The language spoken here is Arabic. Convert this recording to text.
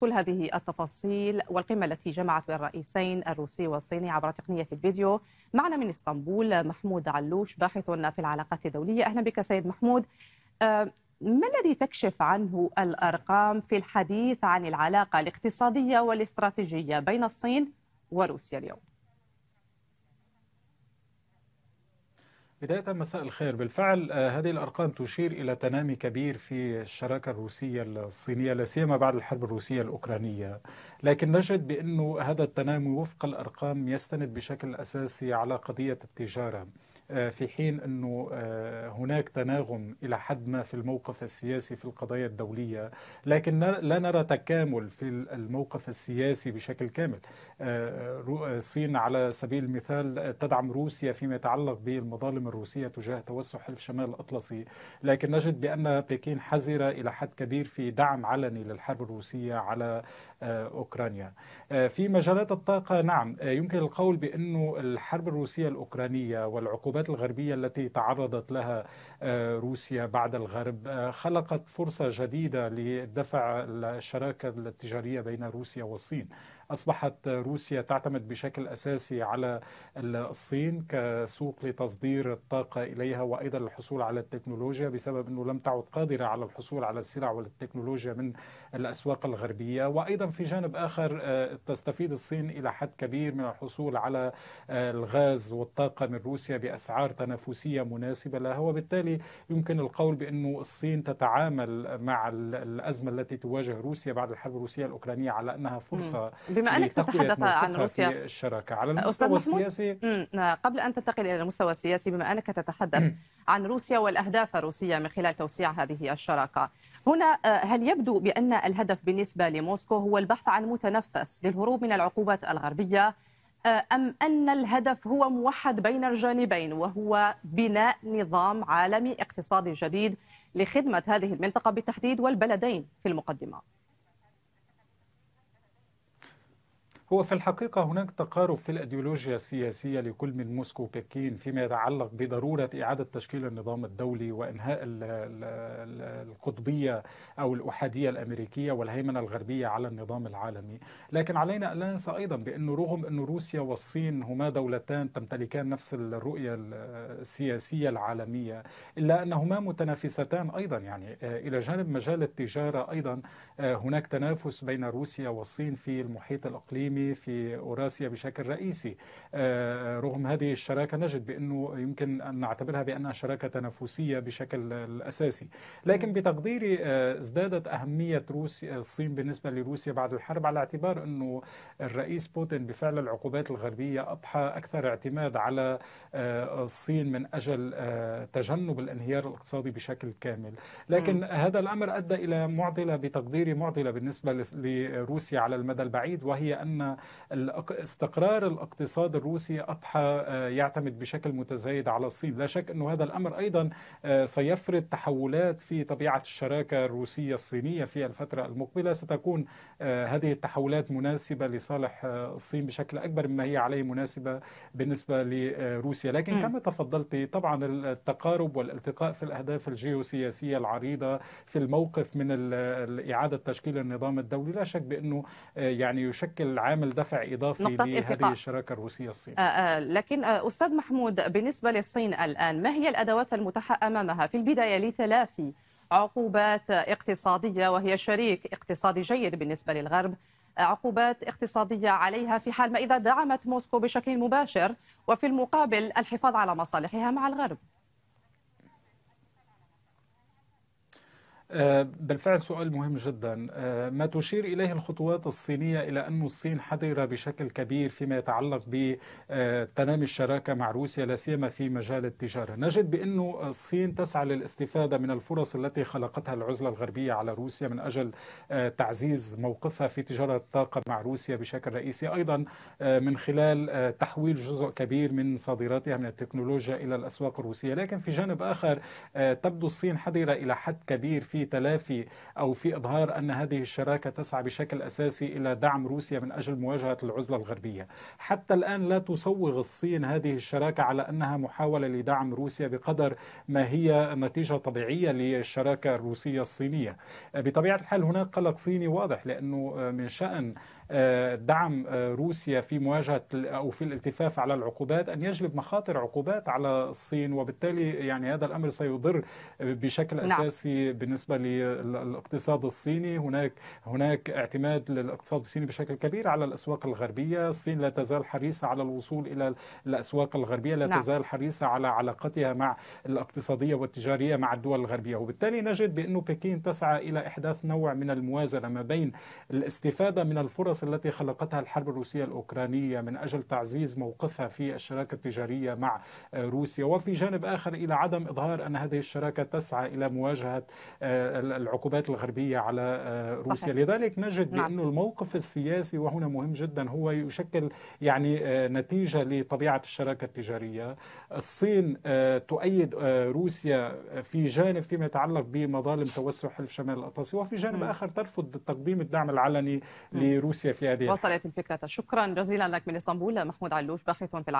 كل هذه التفاصيل والقمة التي جمعت بين الرئيسين الروسي والصيني عبر تقنية الفيديو معنا من اسطنبول محمود علوش باحث في العلاقات الدولية أهلا بك سيد محمود آه، ما الذي تكشف عنه الأرقام في الحديث عن العلاقة الاقتصادية والاستراتيجية بين الصين وروسيا اليوم؟ بداية مساء الخير بالفعل آه، هذه الأرقام تشير إلى تنامي كبير في الشراكة الروسية الصينية لا سيما بعد الحرب الروسية الأوكرانية لكن نجد بأن هذا التنامي وفق الأرقام يستند بشكل أساسي على قضية التجارة آه، في حين أنه آه، هناك تناغم إلى حد ما في الموقف السياسي في القضايا الدولية لكن لا نرى تكامل في الموقف السياسي بشكل كامل آه، الصين على سبيل المثال تدعم روسيا فيما يتعلق بالمظالم الروسية تجاه توسع حلف شمال الأطلسي لكن نجد بأن بكين حذرة إلى حد كبير في دعم علني للحرب الروسية على أوكرانيا في مجالات الطاقة نعم يمكن القول بأنه الحرب الروسية الأوكرانية والعقوبات الضربات الغربية التي تعرضت لها آه، روسيا بعد الغرب آه، خلقت فرصة جديدة لدفع الشراكة التجارية بين روسيا والصين أصبحت روسيا تعتمد بشكل أساسي على الصين كسوق لتصدير الطاقة إليها وأيضا الحصول على التكنولوجيا بسبب أنه لم تعد قادرة على الحصول على السلع والتكنولوجيا من الأسواق الغربية وأيضا في جانب آخر آه، تستفيد الصين إلى حد كبير من الحصول على آه، الغاز والطاقة من روسيا بأسعار تنافسية مناسبة لها وبالتالي يمكن القول بأنه الصين تتعامل مع الأزمة التي تواجه روسيا بعد الحرب الروسية الأوكرانية على أنها فرصة بما انك تتحدث عن روسيا الشراكه على المستوى السياسي نعم. قبل ان تنتقل الى المستوى السياسي بما انك تتحدث عن روسيا والاهداف الروسيه من خلال توسيع هذه الشراكه هنا آه، هل يبدو بان الهدف بالنسبه لموسكو هو البحث عن متنفس للهروب من العقوبات الغربيه آه، ام ان الهدف هو موحد بين الجانبين وهو بناء نظام عالمي اقتصادي جديد لخدمه هذه المنطقه بالتحديد والبلدين في المقدمه هو في الحقيقة هناك تقارب في الأيديولوجيا السياسية لكل من موسكو وبكين فيما يتعلق بضرورة إعادة تشكيل النظام الدولي وإنهاء القطبية أو الأحادية الأمريكية والهيمنة الغربية على النظام العالمي لكن علينا أن لا ننسى أيضا بأنه رغم أن روسيا والصين هما دولتان تمتلكان نفس الرؤية السياسية العالمية إلا أنهما متنافستان أيضا يعني آه، إلى جانب مجال التجارة أيضا آه، هناك تنافس بين روسيا والصين في المحيط الإقليمي الإقليمي في أوراسيا بشكل رئيسي آه، آه، رغم هذه الشراكة نجد بأنه يمكن أن نعتبرها بأنها شراكة تنافسية بشكل الأساسي لكن بتقديري آه، ازدادت أهمية روسيا الصين بالنسبة لروسيا بعد الحرب على اعتبار أنه الرئيس بوتين بفعل العقوبات الغربية أضحى أكثر اعتماد على الصين من أجل تجنب الانهيار الاقتصادي بشكل كامل لكن م. هذا الأمر أدى إلى معضلة بتقديري معضلة بالنسبة لروسيا على المدى البعيد وهي أن استقرار الاقتصاد الروسي اضحى آه، يعتمد بشكل متزايد على الصين لا شك انه هذا الامر ايضا آه، سيفرض تحولات في طبيعه الشراكه الروسيه الصينيه في الفتره المقبله ستكون آه، هذه التحولات مناسبه لصالح الصين بشكل اكبر مما هي عليه مناسبه بالنسبه لروسيا لكن كما تفضلت طبعا التقارب والالتقاء في الاهداف الجيوسياسيه العريضه في الموقف من اعاده تشكيل النظام الدولي لا شك بانه يعني يشكل عامل عامل دفع إضافي لهذه الشراكة الروسية الصينية آآ آه، آه، لكن آه، أستاذ محمود بالنسبة للصين الآن ما هي الأدوات المتاحة أمامها في البداية لتلافي عقوبات اقتصادية وهي شريك اقتصادي جيد بالنسبة للغرب عقوبات اقتصادية عليها في حال ما إذا دعمت موسكو بشكل مباشر وفي المقابل الحفاظ على مصالحها مع الغرب آه، بالفعل سؤال مهم جدا آه، ما تشير إليه الخطوات الصينية إلى أن الصين حذرة بشكل كبير فيما يتعلق بتنامي الشراكة مع روسيا لا سيما في مجال التجارة نجد بأن الصين تسعى للاستفادة من الفرص التي خلقتها العزلة الغربية على روسيا من أجل آه، تعزيز موقفها في تجارة الطاقة مع روسيا بشكل رئيسي أيضا من خلال تحويل جزء كبير من صادراتها من التكنولوجيا إلى الأسواق الروسية لكن في جانب آخر تبدو الصين حذرة إلى حد كبير في في تلافي أو في إظهار أن هذه الشراكة تسعى بشكل أساسي إلى دعم روسيا من أجل مواجهة العزلة الغربية حتى الآن لا تصوغ الصين هذه الشراكة على أنها محاولة لدعم روسيا بقدر ما هي نتيجة طبيعية للشراكة الروسية الصينية بطبيعة الحال هناك قلق صيني واضح لأنه آه، من شأن آه، دعم آه، روسيا في مواجهه او في الالتفاف على العقوبات ان يجلب مخاطر عقوبات على الصين وبالتالي يعني هذا الامر سيضر بشكل نعم. اساسي نعم. بالنسبه بالنسبه للاقتصاد الصيني هناك هناك اعتماد للاقتصاد الصيني بشكل كبير على الاسواق الغربيه، الصين لا تزال حريصه على الوصول الى الاسواق الغربيه، لا نعم. تزال حريصه على علاقتها مع الاقتصاديه والتجاريه مع الدول الغربيه، وبالتالي نجد بانه بكين تسعى الى احداث نوع من الموازنه ما بين الاستفاده من الفرص التي خلقتها الحرب الروسيه الاوكرانيه من اجل تعزيز موقفها في الشراكه التجاريه مع روسيا، وفي جانب اخر الى عدم اظهار ان هذه الشراكه تسعى الى مواجهه آه، العقوبات الغربية على آه، روسيا صحيح. لذلك نجد نعم. بأنه الموقف السياسي وهنا مهم جدا هو يشكل يعني آه، نتيجة لطبيعة الشراكة التجارية الصين آه، تؤيد روسيا في جانب فيما يتعلق بمظالم توسع حلف شمال الأطلسي وفي جانب م. آخر ترفض تقديم الدعم العلني م. لروسيا في هذه وصلت الفكرة شكرا جزيلا لك من إسطنبول محمود علوش باحث في العالم